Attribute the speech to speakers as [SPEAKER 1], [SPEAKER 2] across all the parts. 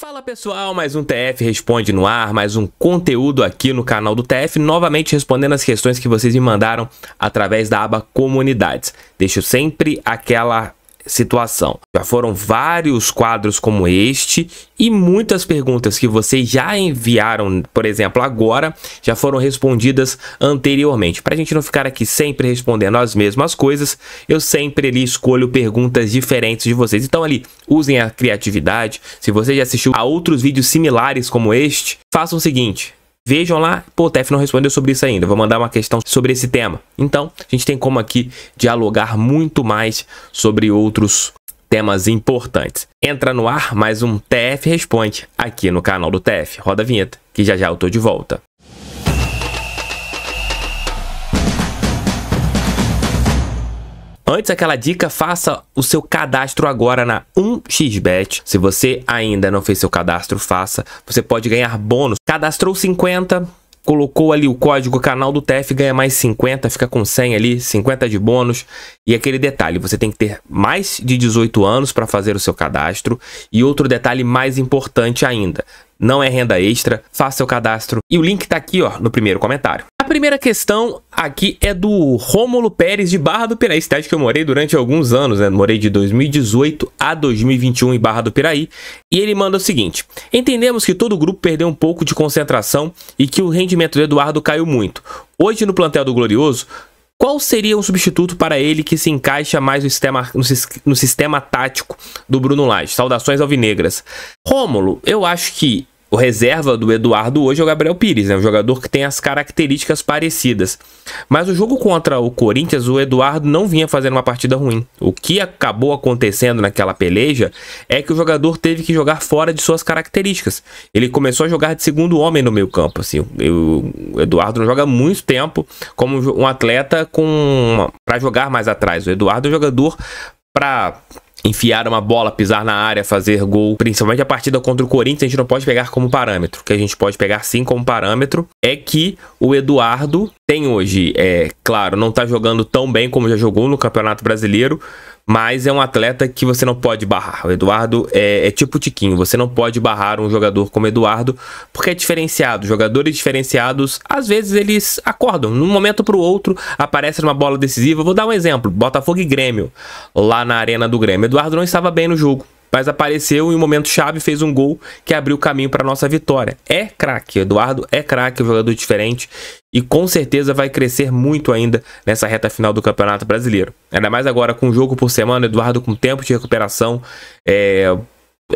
[SPEAKER 1] Fala pessoal, mais um TF Responde no ar, mais um conteúdo aqui no canal do TF, novamente respondendo as questões que vocês me mandaram através da aba Comunidades. Deixo sempre aquela situação. Já foram vários quadros como este e muitas perguntas que vocês já enviaram, por exemplo, agora, já foram respondidas anteriormente. Para a gente não ficar aqui sempre respondendo as mesmas coisas, eu sempre ali escolho perguntas diferentes de vocês. Então ali, usem a criatividade. Se você já assistiu a outros vídeos similares como este, façam o seguinte, Vejam lá, pô, o TF não respondeu sobre isso ainda, vou mandar uma questão sobre esse tema. Então, a gente tem como aqui dialogar muito mais sobre outros temas importantes. Entra no ar mais um TF Responde aqui no canal do TF. Roda a vinheta, que já já eu tô de volta. Antes aquela dica, faça o seu cadastro agora na 1xBet. Se você ainda não fez seu cadastro, faça. Você pode ganhar bônus Cadastrou 50, colocou ali o código canal do TEF, ganha mais 50, fica com 100 ali, 50 de bônus. E aquele detalhe, você tem que ter mais de 18 anos para fazer o seu cadastro. E outro detalhe mais importante ainda, não é renda extra, faça seu cadastro. E o link está aqui ó, no primeiro comentário primeira questão aqui é do Rômulo Pérez de Barra do Piraí, cidade que eu morei durante alguns anos, né? Morei de 2018 a 2021 em Barra do Piraí. E ele manda o seguinte: Entendemos que todo o grupo perdeu um pouco de concentração e que o rendimento do Eduardo caiu muito. Hoje, no plantel do Glorioso, qual seria um substituto para ele que se encaixa mais no sistema, no, no sistema tático do Bruno Lage? Saudações alvinegras. Rômulo, eu acho que o reserva do Eduardo hoje é o Gabriel Pires, né? Um jogador que tem as características parecidas. Mas o jogo contra o Corinthians, o Eduardo não vinha fazendo uma partida ruim. O que acabou acontecendo naquela peleja é que o jogador teve que jogar fora de suas características. Ele começou a jogar de segundo homem no meio campo, assim. O Eduardo não joga muito tempo como um atleta com para jogar mais atrás. O Eduardo é um jogador para enfiar uma bola, pisar na área, fazer gol, principalmente a partida contra o Corinthians, a gente não pode pegar como parâmetro. O que a gente pode pegar sim como parâmetro é que o Eduardo tem hoje, é claro, não tá jogando tão bem como já jogou no Campeonato Brasileiro, mas é um atleta que você não pode barrar. O Eduardo é, é tipo Tiquinho, você não pode barrar um jogador como Eduardo, porque é diferenciado. Jogadores diferenciados, às vezes eles acordam, num momento para o outro aparece uma bola decisiva. Vou dar um exemplo, Botafogo e Grêmio, lá na arena do Grêmio. Eduardo não estava bem no jogo, mas apareceu em um momento chave, fez um gol que abriu o caminho para nossa vitória. É craque, Eduardo é craque, um jogador diferente e com certeza vai crescer muito ainda nessa reta final do Campeonato Brasileiro. Ainda mais agora com um jogo por semana, Eduardo com tempo de recuperação, é,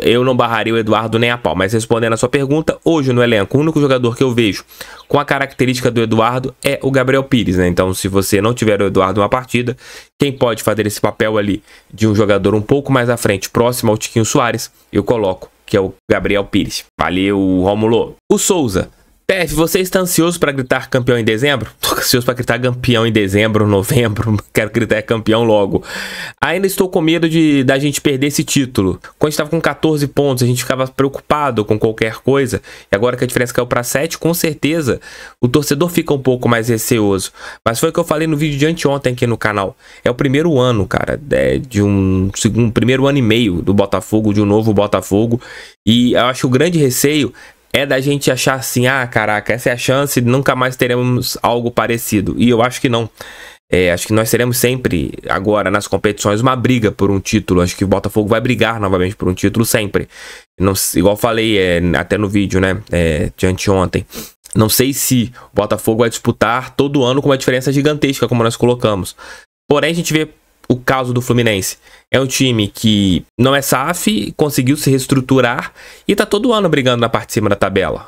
[SPEAKER 1] eu não barraria o Eduardo nem a pau, mas respondendo a sua pergunta, hoje no elenco, o único jogador que eu vejo com a característica do Eduardo é o Gabriel Pires, né? Então, se você não tiver o Eduardo na partida, quem pode fazer esse papel ali de um jogador um pouco mais à frente, próximo ao Tiquinho Soares, eu coloco, que é o Gabriel Pires. Valeu, Romulo. O Souza PF, você está ansioso para gritar campeão em dezembro? Tô ansioso para gritar campeão em dezembro, novembro. Quero gritar campeão logo. Ainda estou com medo de da gente perder esse título. Quando estava com 14 pontos, a gente ficava preocupado com qualquer coisa. E agora que a diferença caiu para 7, com certeza o torcedor fica um pouco mais receoso. Mas foi o que eu falei no vídeo de anteontem aqui no canal. É o primeiro ano, cara, é, de um segundo, primeiro ano e meio do Botafogo, de um novo Botafogo. E eu acho que o grande receio é da gente achar assim, ah, caraca, essa é a chance, nunca mais teremos algo parecido. E eu acho que não. É, acho que nós teremos sempre, agora, nas competições, uma briga por um título. Acho que o Botafogo vai brigar novamente por um título sempre. Não, igual falei é, até no vídeo, né? É, de anteontem. Não sei se o Botafogo vai disputar todo ano com uma diferença gigantesca, como nós colocamos. Porém, a gente vê o caso do Fluminense. É um time que não é SAF, conseguiu se reestruturar e tá todo ano brigando na parte de cima da tabela.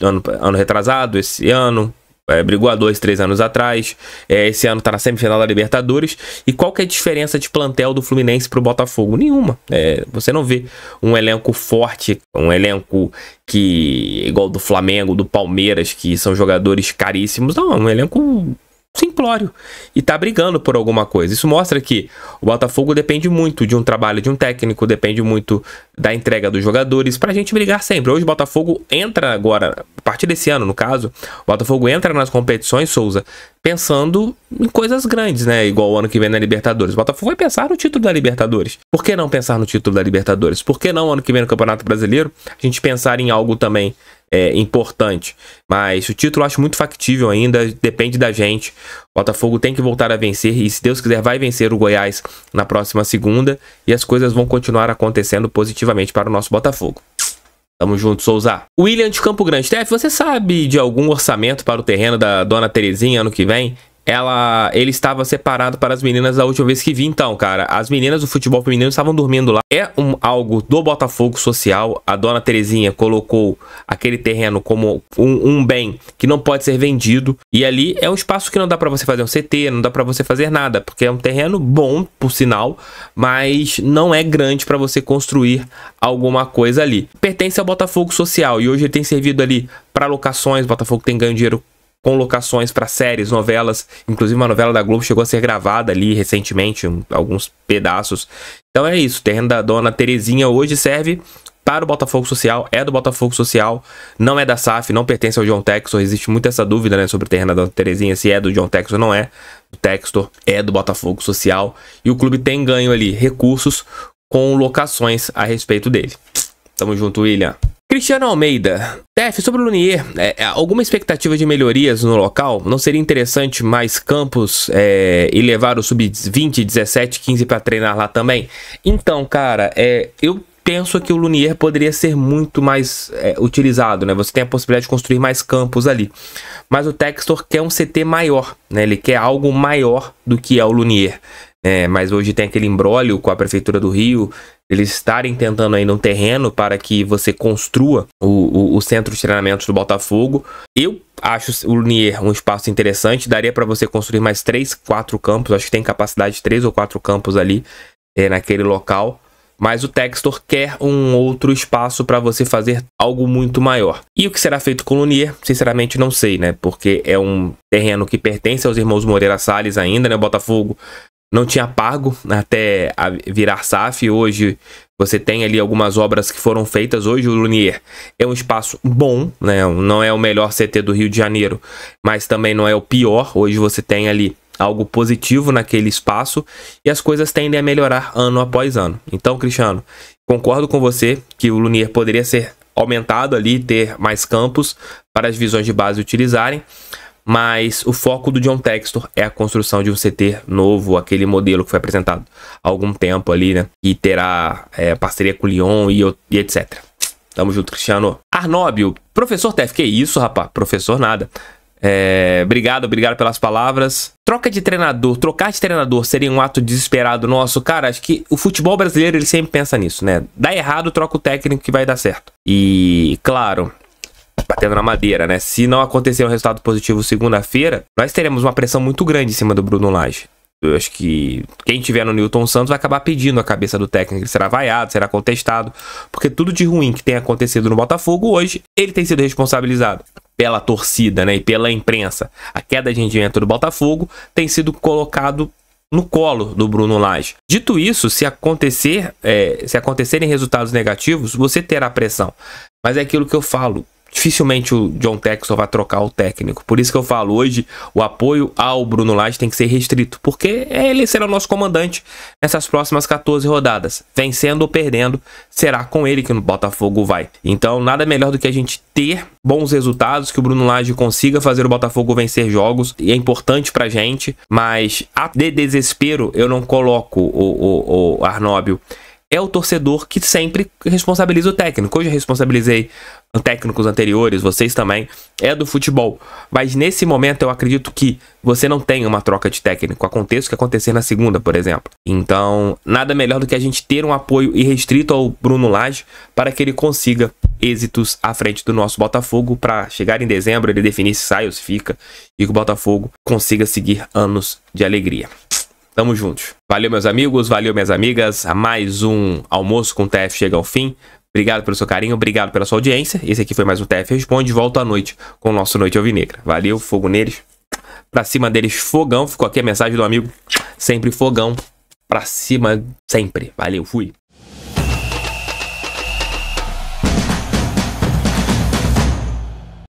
[SPEAKER 1] Ano, ano retrasado, esse ano, é, brigou há dois, três anos atrás. É, esse ano tá na semifinal da Libertadores. E qual que é a diferença de plantel do Fluminense pro Botafogo? Nenhuma. É, você não vê um elenco forte, um elenco que. igual do Flamengo, do Palmeiras, que são jogadores caríssimos. Não, é um elenco simplório e tá brigando por alguma coisa. Isso mostra que o Botafogo depende muito de um trabalho de um técnico, depende muito da entrega dos jogadores pra gente brigar sempre. Hoje o Botafogo entra agora, a partir desse ano no caso, o Botafogo entra nas competições, Souza, pensando em coisas grandes, né? Igual o ano que vem na Libertadores. O Botafogo vai pensar no título da Libertadores. Por que não pensar no título da Libertadores? Por que não ano que vem no Campeonato Brasileiro a gente pensar em algo também é, importante. Mas o título eu acho muito factível ainda, depende da gente. O Botafogo tem que voltar a vencer e, se Deus quiser, vai vencer o Goiás na próxima segunda. E as coisas vão continuar acontecendo positivamente para o nosso Botafogo. Tamo junto, Souza. William de Campo Grande. Tef, você sabe de algum orçamento para o terreno da Dona Terezinha ano que vem? ela, ele estava separado para as meninas da última vez que vi. Então, cara, as meninas do futebol feminino estavam dormindo lá. É um, algo do Botafogo Social. A dona Terezinha colocou aquele terreno como um, um bem que não pode ser vendido. E ali é um espaço que não dá para você fazer um CT, não dá para você fazer nada, porque é um terreno bom, por sinal, mas não é grande para você construir alguma coisa ali. Pertence ao Botafogo Social e hoje ele tem servido ali para locações. O Botafogo tem ganho dinheiro com locações para séries, novelas, inclusive uma novela da Globo chegou a ser gravada ali recentemente, um, alguns pedaços. Então é isso, o terreno da dona Terezinha hoje serve para o Botafogo Social, é do Botafogo Social, não é da SAF, não pertence ao John Textor, existe muito essa dúvida né, sobre o terreno da dona Terezinha, se é do John Textor ou não é. O Textor é do Botafogo Social e o clube tem ganho ali recursos com locações a respeito dele. Tamo junto, William. Cristiano Almeida, TF, sobre o Lunier, é, é, alguma expectativa de melhorias no local? Não seria interessante mais campos é, e levar o sub-20, 17, 15 para treinar lá também? Então, cara, é, eu penso que o Lunier poderia ser muito mais é, utilizado, né? Você tem a possibilidade de construir mais campos ali. Mas o Textor quer um CT maior, né? Ele quer algo maior do que é o Lunier. É, mas hoje tem aquele imbróglio com a Prefeitura do Rio, eles estarem tentando ainda um terreno para que você construa o, o, o centro de treinamentos do Botafogo. Eu acho o Lunier um espaço interessante, daria para você construir mais 3, 4 campos, acho que tem capacidade de 3 ou 4 campos ali é, naquele local. Mas o Textor quer um outro espaço para você fazer algo muito maior. E o que será feito com o Lunier, sinceramente não sei, né? Porque é um terreno que pertence aos irmãos Moreira Salles ainda, né? O Botafogo não tinha pago né, até virar SAF. Hoje você tem ali algumas obras que foram feitas. Hoje o Lunier é um espaço bom, né? não é o melhor CT do Rio de Janeiro, mas também não é o pior. Hoje você tem ali algo positivo naquele espaço e as coisas tendem a melhorar ano após ano. Então, Cristiano, concordo com você que o Lunier poderia ser aumentado ali, ter mais campos para as visões de base utilizarem mas o foco do John Textor é a construção de um CT novo, aquele modelo que foi apresentado há algum tempo ali, né? E terá é, parceria com o Lyon e, e etc. Tamo junto, Cristiano. Arnóbio, professor que isso, rapaz, professor nada. É, obrigado, obrigado pelas palavras. Troca de treinador, trocar de treinador seria um ato desesperado nosso, cara. Acho que o futebol brasileiro ele sempre pensa nisso, né? Dá errado, troca o técnico que vai dar certo. E claro, batendo na madeira, né? Se não acontecer um resultado positivo segunda-feira, nós teremos uma pressão muito grande em cima do Bruno Lage. Eu acho que quem tiver no Newton Santos vai acabar pedindo a cabeça do técnico. Ele será vaiado, será contestado, porque tudo de ruim que tem acontecido no Botafogo hoje, ele tem sido responsabilizado pela torcida né, e pela imprensa. A queda de rendimento do Botafogo tem sido colocado no colo do Bruno Lage. Dito isso, se acontecer, é, se acontecerem resultados negativos, você terá pressão. Mas é aquilo que eu falo dificilmente o John Texel vai trocar o técnico. Por isso que eu falo, hoje o apoio ao Bruno Lage tem que ser restrito, porque ele será o nosso comandante nessas próximas 14 rodadas. Vencendo ou perdendo, será com ele que o Botafogo vai. Então, nada melhor do que a gente ter bons resultados, que o Bruno Lage consiga fazer o Botafogo vencer jogos, e é importante pra gente, mas de desespero eu não coloco o, o, o Arnóbio é o torcedor que sempre responsabiliza o técnico. Hoje eu responsabilizei técnicos anteriores, vocês também, é do futebol. Mas nesse momento eu acredito que você não tem uma troca de técnico. Aconteça o que acontecer na segunda, por exemplo. Então, nada melhor do que a gente ter um apoio irrestrito ao Bruno Lage para que ele consiga êxitos à frente do nosso Botafogo para chegar em dezembro ele definir se sai ou se fica e que o Botafogo consiga seguir anos de alegria. Tamo juntos. Valeu, meus amigos, valeu, minhas amigas. Mais um Almoço com o TF chega ao fim. Obrigado pelo seu carinho, obrigado pela sua audiência. Esse aqui foi mais um TF Responde. Volto à noite com o nosso Noite Alvinegra. Valeu, fogo neles. Pra cima deles, fogão. Ficou aqui a mensagem do amigo. Sempre fogão. Pra cima, sempre. Valeu, fui.